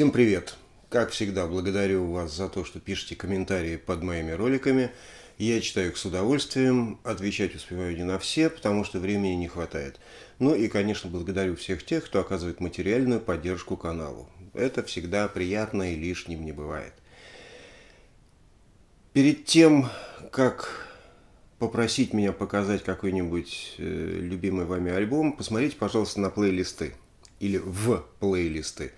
Всем привет! Как всегда, благодарю вас за то, что пишете комментарии под моими роликами. Я читаю их с удовольствием, отвечать успеваю не на все, потому что времени не хватает. Ну и, конечно, благодарю всех тех, кто оказывает материальную поддержку каналу. Это всегда приятно и лишним не бывает. Перед тем, как попросить меня показать какой-нибудь э, любимый вами альбом, посмотрите, пожалуйста, на плейлисты или в плейлисты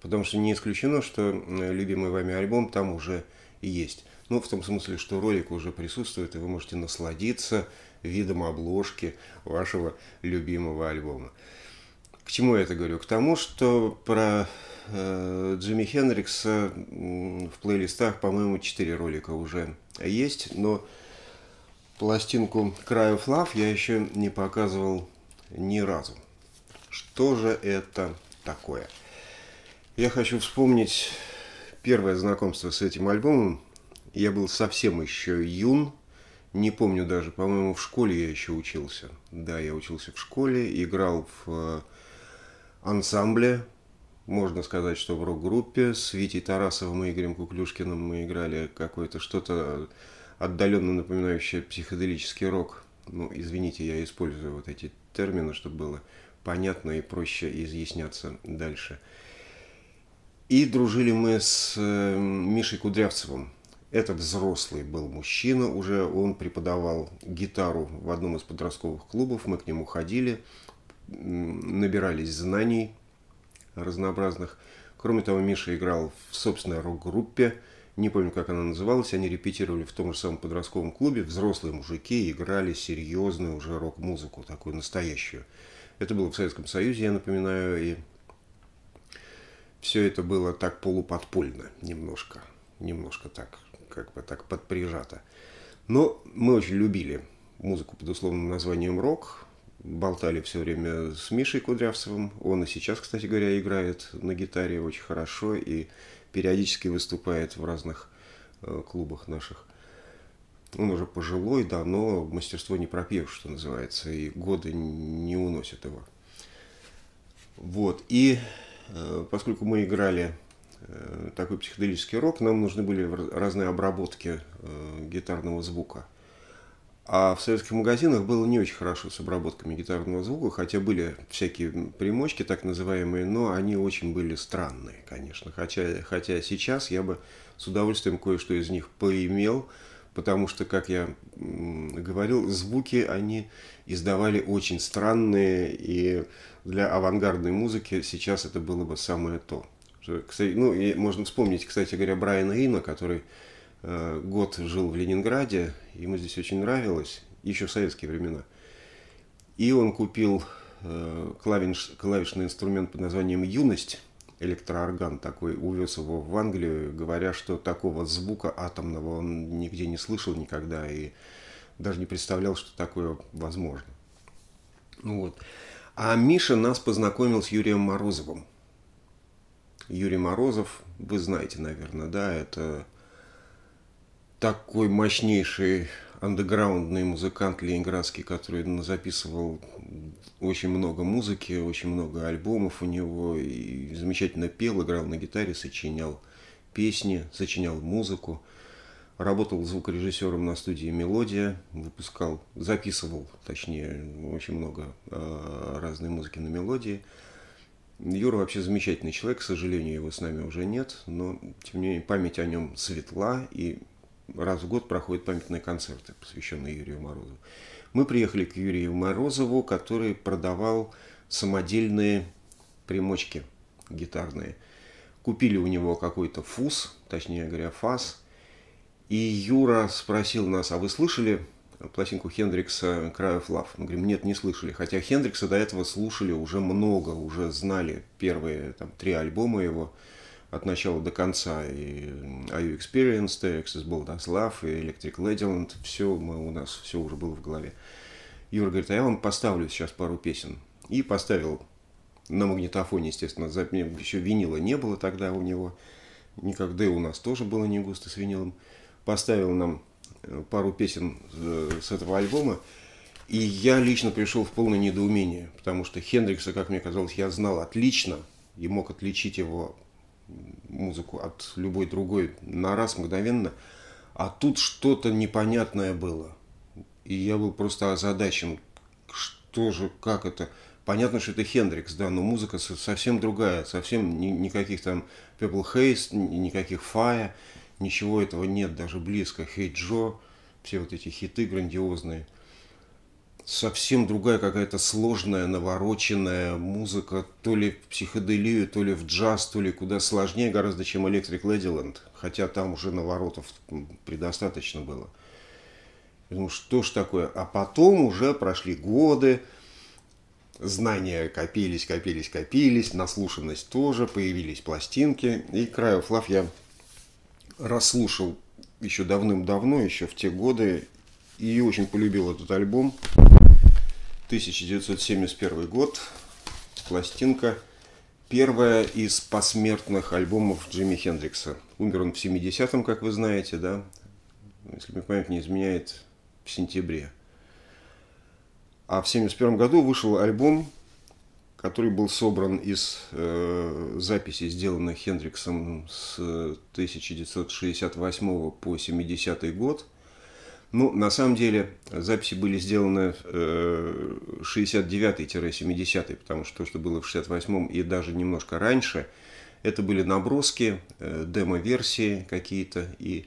потому что не исключено, что любимый вами альбом там уже есть. Ну, в том смысле, что ролик уже присутствует, и вы можете насладиться видом обложки вашего любимого альбома. К чему я это говорю? К тому, что про э, Джимми Хендрикса в плейлистах, по-моему, 4 ролика уже есть, но пластинку «Cry of Love» я еще не показывал ни разу. Что же это такое? Я хочу вспомнить первое знакомство с этим альбомом. Я был совсем еще юн, не помню даже, по-моему, в школе я еще учился. Да, я учился в школе, играл в э, ансамбле, можно сказать, что в рок-группе. С Витей Тарасовым и Игорем Куклюшкиным мы играли какое-то что-то отдаленно напоминающее психоделический рок. Ну, извините, я использую вот эти термины, чтобы было понятно и проще изъясняться дальше. Дальше. И дружили мы с эм, Мишей Кудрявцевым. Этот взрослый был мужчина уже, он преподавал гитару в одном из подростковых клубов, мы к нему ходили, набирались знаний разнообразных. Кроме того, Миша играл в собственной рок-группе, не помню, как она называлась, они репетировали в том же самом подростковом клубе, взрослые мужики играли серьезную уже рок-музыку, такую настоящую. Это было в Советском Союзе, я напоминаю, и все это было так полуподпольно, немножко, немножко так, как бы так подприжато. Но мы очень любили музыку под условным названием рок, болтали все время с Мишей Кудрявцевым. Он и сейчас, кстати говоря, играет на гитаре очень хорошо и периодически выступает в разных э, клубах наших. Он уже пожилой, да, но мастерство не пропьешь, что называется, и годы не уносят его. Вот, и Э, поскольку мы играли э, такой психоделический рок, нам нужны были разные обработки э, гитарного звука. А в советских магазинах было не очень хорошо с обработками гитарного звука, хотя были всякие примочки, так называемые, но они очень были странные, конечно. Хотя, хотя сейчас я бы с удовольствием кое-что из них поимел, потому что, как я говорил, звуки они издавали очень странные, и для авангардной музыки сейчас это было бы самое то. Кстати, ну, и можно вспомнить, кстати говоря, Брайана Ина, который э, год жил в Ленинграде, ему здесь очень нравилось, еще в советские времена. И он купил э, клавиш, клавишный инструмент под названием «Юность», электроорган такой, увез его в Англию, говоря, что такого звука атомного он нигде не слышал никогда и даже не представлял, что такое возможно. Ну вот. А Миша нас познакомил с Юрием Морозовым. Юрий Морозов, вы знаете, наверное, да, это такой мощнейший андеграундный музыкант ленинградский, который записывал очень много музыки, очень много альбомов у него, и замечательно пел, играл на гитаре, сочинял песни, сочинял музыку. Работал звукорежиссером на студии «Мелодия», выпускал, записывал, точнее, очень много а, разной музыки на «Мелодии». Юра вообще замечательный человек, к сожалению, его с нами уже нет, но тем не менее память о нем светла, и раз в год проходят памятные концерты, посвященные Юрию Морозову. Мы приехали к Юрию Морозову, который продавал самодельные примочки гитарные. Купили у него какой-то фуз, точнее говоря, фас. И Юра спросил нас, а вы слышали пластинку Хендрикса «Cry of Love»? Мы говорим, нет, не слышали. Хотя Хендрикса до этого слушали уже много, уже знали первые там, три альбома его – от начала до конца. И IU Experience, TXS был Love, и Electric Ladyland. Все мы, у нас все уже было в голове. Юра говорит, а я вам поставлю сейчас пару песен. И поставил на магнитофоне, естественно, еще винила не было тогда у него. Никогда и у нас тоже было не густо с винилом. Поставил нам э, пару песен э, с этого альбома. И я лично пришел в полное недоумение, потому что Хендрикса, как мне казалось, я знал отлично и мог отличить его музыку от любой другой на раз мгновенно, а тут что-то непонятное было. И я был просто озадачен, что же, как это. Понятно, что это Хендрикс, да, но музыка совсем другая, совсем ни, никаких там Purple Haze, никаких Fire, ничего этого нет, даже близко. Хей hey Джо, все вот эти хиты грандиозные – совсем другая какая-то сложная, навороченная музыка, то ли в психоделию, то ли в джаз, то ли куда сложнее гораздо, чем Electric Ladyland, хотя там уже наворотов предостаточно было. Ну что ж такое? А потом уже прошли годы, знания копились, копились, копились, наслушанность тоже, появились пластинки. И Cry of Love я расслушал еще давным-давно, еще в те годы, и очень полюбил этот альбом. 1971 год, пластинка, первая из посмертных альбомов Джимми Хендрикса. Умер он в 70-м, как вы знаете, да, если мне память не изменяет, в сентябре. А в 71 году вышел альбом, который был собран из э, записей, сделанных Хендриксом ну, с 1968 э, по 70 год – ну, на самом деле, записи были сделаны 69-70, э, потому что то, что было в 68-м и даже немножко раньше, это были наброски, э, демо-версии какие-то, и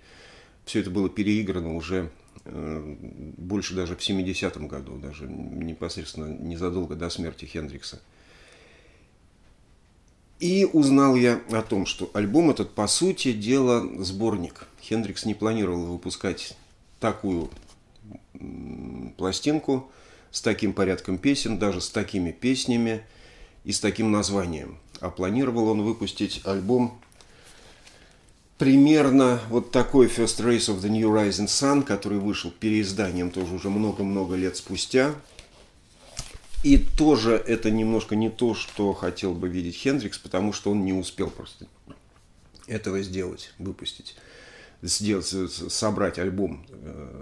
все это было переиграно уже э, больше даже в 70-м году, даже непосредственно незадолго до смерти Хендрикса. И узнал я о том, что альбом этот, по сути дела, сборник. Хендрикс не планировал выпускать такую пластинку с таким порядком песен, даже с такими песнями и с таким названием. А планировал он выпустить альбом примерно вот такой First Race of the New Rising Sun, который вышел переизданием тоже уже много-много лет спустя. И тоже это немножко не то, что хотел бы видеть Хендрикс, потому что он не успел просто этого сделать, выпустить сделать, собрать альбом. Э,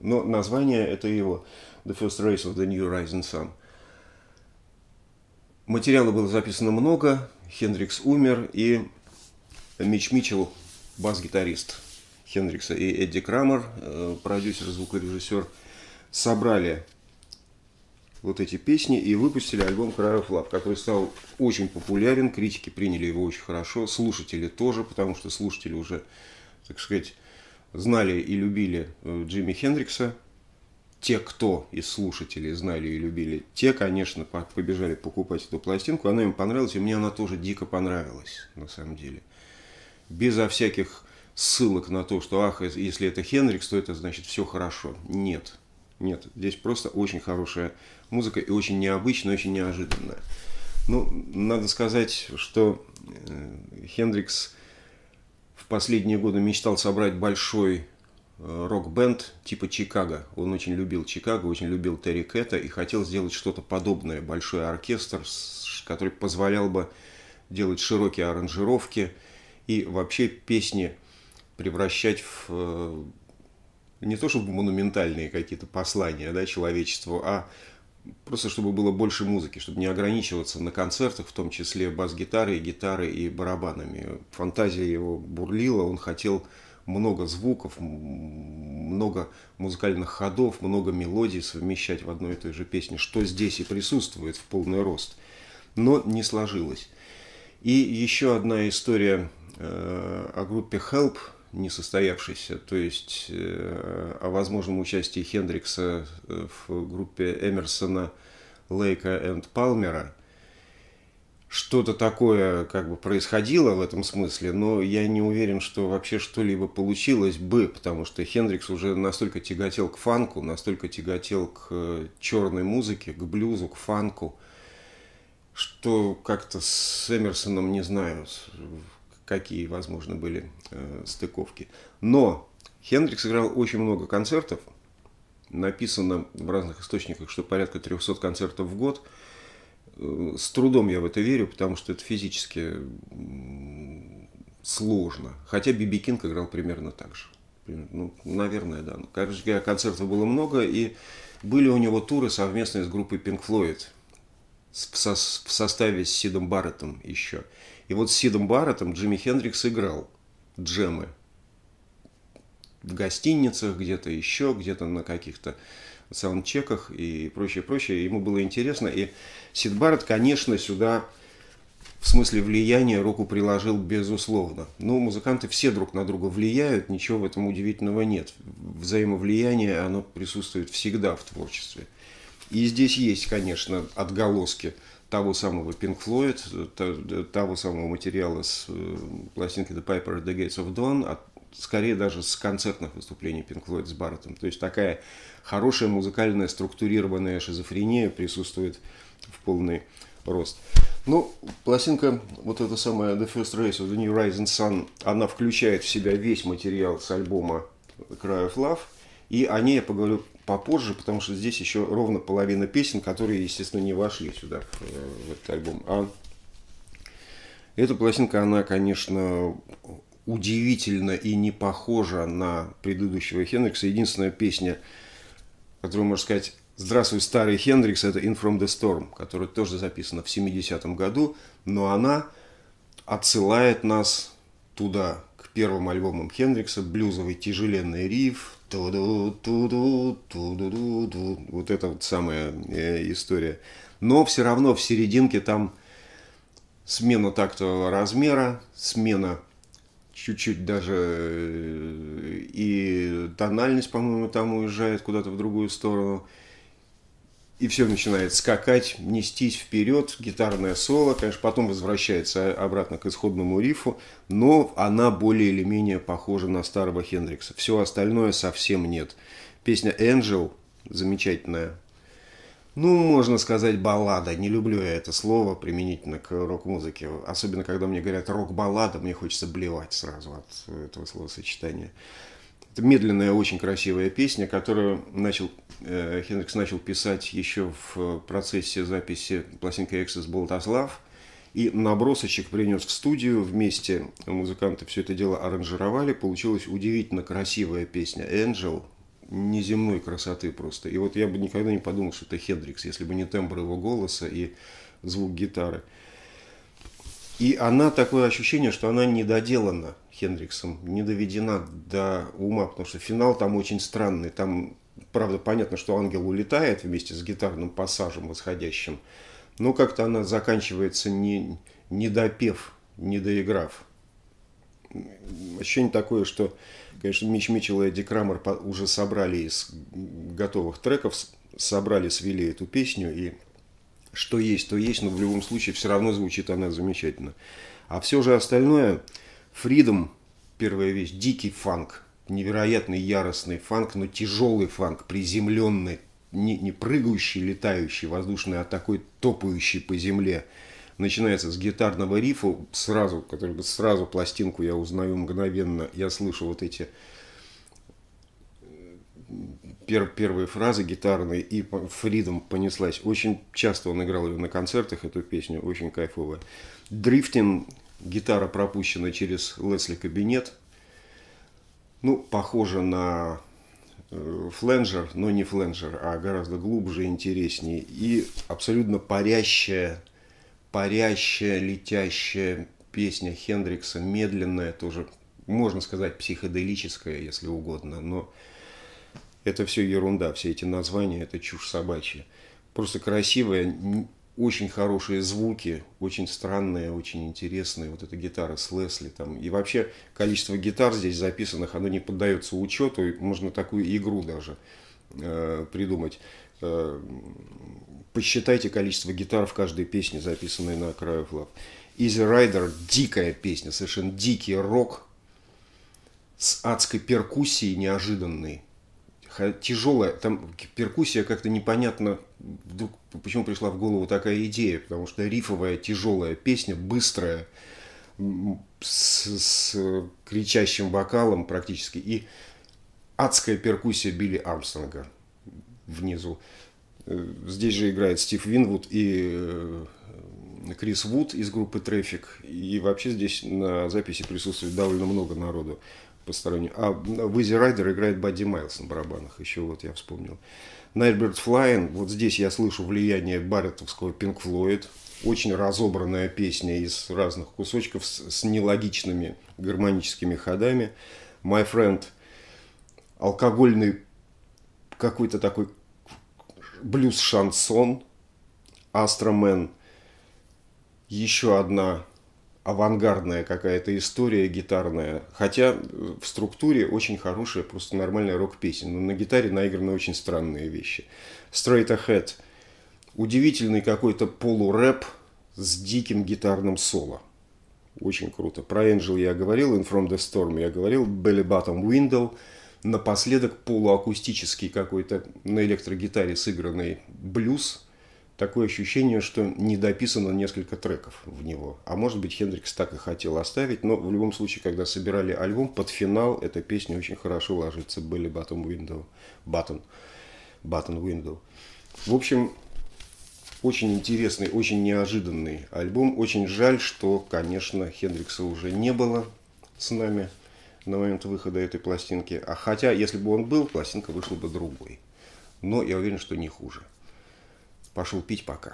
но название это его The First Race of the New Rising Sun. Материала было записано много. Хендрикс умер, и Мич Мичел, бас-гитарист Хендрикса, и Эдди Крамер, э, продюсер, звукорежиссер, собрали вот эти песни и выпустили альбом Cry of Love, который стал очень популярен, критики приняли его очень хорошо, слушатели тоже, потому что слушатели уже так сказать, знали и любили э, Джимми Хендрикса. Те, кто из слушателей знали и любили, те, конечно, побежали покупать эту пластинку. Она им понравилась, и мне она тоже дико понравилась, на самом деле. Безо всяких ссылок на то, что ах, э, если это Хендрикс, то это значит все хорошо. Нет. Нет, здесь просто очень хорошая музыка и очень необычная, очень неожиданная. Ну, надо сказать, что э, Хендрикс в последние годы мечтал собрать большой э, рок-бенд типа Чикаго. Он очень любил Чикаго, очень любил Терри Кэта и хотел сделать что-то подобное, большой оркестр, который позволял бы делать широкие аранжировки и вообще песни превращать в э, не то чтобы монументальные какие-то послания да, человечеству, а просто чтобы было больше музыки, чтобы не ограничиваться на концертах, в том числе бас-гитарой, гитарой и барабанами. Фантазия его бурлила, он хотел много звуков, много музыкальных ходов, много мелодий совмещать в одной и той же песне, что здесь и присутствует в полный рост. Но не сложилось. И еще одна история э, о группе Help – несостоявшийся, то есть э, о возможном участии Хендрикса э, в группе Эмерсона, Лейка и Палмера. Что-то такое как бы происходило в этом смысле, но я не уверен, что вообще что-либо получилось бы, потому что Хендрикс уже настолько тяготел к фанку, настолько тяготел к э, черной музыке, к блюзу, к фанку, что как-то с Эмерсоном, не знаю, какие, возможно, были э, стыковки. Но Хендрикс играл очень много концертов. Написано в разных источниках, что порядка 300 концертов в год. Э, с трудом я в это верю, потому что это физически сложно. Хотя Биби Кинг играл примерно так же. Ну, наверное, да. Ну, короче, концертов было много, и были у него туры совместные с группой Pink Floyd в, в составе с Сидом Барреттом еще. И вот с Сидом Барреттом Джимми Хендрикс играл джемы в гостиницах, где-то еще, где-то на каких-то саундчеках и прочее, прочее. Ему было интересно. И Сид Барретт, конечно, сюда в смысле влияния руку приложил безусловно. Но музыканты все друг на друга влияют, ничего в этом удивительного нет. Взаимовлияние, оно присутствует всегда в творчестве. И здесь есть, конечно, отголоски того самого Pink Floyd, того самого материала с э, пластинки The Piper at the Gates of Dawn, а скорее даже с концертных выступлений Pink Floyd с Барреттом. То есть такая хорошая музыкальная структурированная шизофрения присутствует в полный рост. Ну, пластинка, вот эта самая The First Race of the New Rising Sun, она включает в себя весь материал с альбома Cry of Love, и о ней я поговорю попозже, потому что здесь еще ровно половина песен, которые, естественно, не вошли сюда, э, в, этот альбом. А эта пластинка, она, конечно, удивительно и не похожа на предыдущего Хендрикса. Единственная песня, которую, можно сказать, «Здравствуй, старый Хендрикс» — это «In From The Storm», которая тоже записана в 70-м году, но она отсылает нас туда, к первым альбомам Хендрикса, блюзовый тяжеленный риф, туду туду туду туду Вот это вот самая э, история. Но все равно в серединке там смена тактового размера, смена чуть-чуть даже э, и тональность, по-моему, там уезжает куда-то в другую сторону и все начинает скакать, нестись вперед, гитарное соло, конечно, потом возвращается обратно к исходному рифу, но она более или менее похожа на старого Хендрикса. Все остальное совсем нет. Песня «Angel» замечательная. Ну, можно сказать, баллада. Не люблю я это слово применительно к рок-музыке. Особенно, когда мне говорят рок-баллада, мне хочется блевать сразу от этого словосочетания. Это медленная, очень красивая песня, которую начал, э, Хендрикс начал писать еще в э, процессе записи пластинки «Эксис Болтослав». И набросочек принес в студию, вместе музыканты все это дело аранжировали. Получилась удивительно красивая песня «Angel», неземной красоты просто. И вот я бы никогда не подумал, что это Хендрикс, если бы не тембр его голоса и звук гитары. И она такое ощущение, что она недоделана Хендриксом, не доведена до ума, потому что финал там очень странный. Там, правда, понятно, что ангел улетает вместе с гитарным пассажем восходящим, но как-то она заканчивается не, не допев, не доиграв. Ощущение такое, что, конечно, Мич Митчелл и Эдди Крамер уже собрали из готовых треков, собрали, свели эту песню и что есть, то есть, но в любом случае все равно звучит она замечательно. А все же остальное, Freedom, первая вещь, дикий фанк, невероятный яростный фанк, но тяжелый фанк, приземленный, не, не прыгающий, летающий, воздушный, а такой топающий по земле. Начинается с гитарного рифа, сразу, который сразу пластинку я узнаю мгновенно, я слышу вот эти пер, первые фразы гитарные, и Фридом понеслась. Очень часто он играл ее на концертах, эту песню, очень кайфовая. дрифтинг гитара пропущена через Лесли кабинет. Ну, похоже на э, фленджер, но не фленджер, а гораздо глубже интереснее. И абсолютно парящая, парящая, летящая песня Хендрикса, медленная тоже, можно сказать, психоделическая, если угодно, но это все ерунда, все эти названия, это чушь собачья. Просто красивые, очень хорошие звуки, очень странные, очень интересные. Вот эта гитара с Лесли там. И вообще количество гитар здесь записанных, оно не поддается учету. можно такую игру даже э, придумать. Э, посчитайте количество гитар в каждой песне, записанной на краю флаг. Easy Rider – дикая песня, совершенно дикий рок с адской перкуссией неожиданной тяжелая, там перкуссия как-то непонятно вдруг почему пришла в голову такая идея, потому что рифовая тяжелая песня, быстрая, с, с кричащим вокалом практически, и адская перкуссия Билли Армстронга внизу. Э, здесь же играет Стив Винвуд и э, Крис Вуд из группы Трафик. И вообще здесь на записи присутствует довольно много народу по А в Изи Райдер играет Бадди Майлз на барабанах, еще вот я вспомнил. Nightbird Flying, вот здесь я слышу влияние барреттовского Pink Floyd, очень разобранная песня из разных кусочков с, с нелогичными гармоническими ходами. My Friend, алкогольный какой-то такой блюз-шансон, Астромен, еще одна авангардная какая-то история гитарная. Хотя э, в структуре очень хорошая, просто нормальная рок-песня. Но на гитаре наиграны очень странные вещи. Straight Ahead. Удивительный какой-то полурэп с диким гитарным соло. Очень круто. Про Angel я говорил, In From The Storm я говорил, Belly Bottom Window. Напоследок полуакустический какой-то на электрогитаре сыгранный блюз – такое ощущение, что недописано несколько треков в него. А может быть, Хендрикс так и хотел оставить, но в любом случае, когда собирали альбом, под финал эта песня очень хорошо ложится. Были Button Window, Button, Button Window. В общем, очень интересный, очень неожиданный альбом. Очень жаль, что, конечно, Хендрикса уже не было с нами на момент выхода этой пластинки. А хотя, если бы он был, пластинка вышла бы другой. Но я уверен, что не хуже пошел пить пока.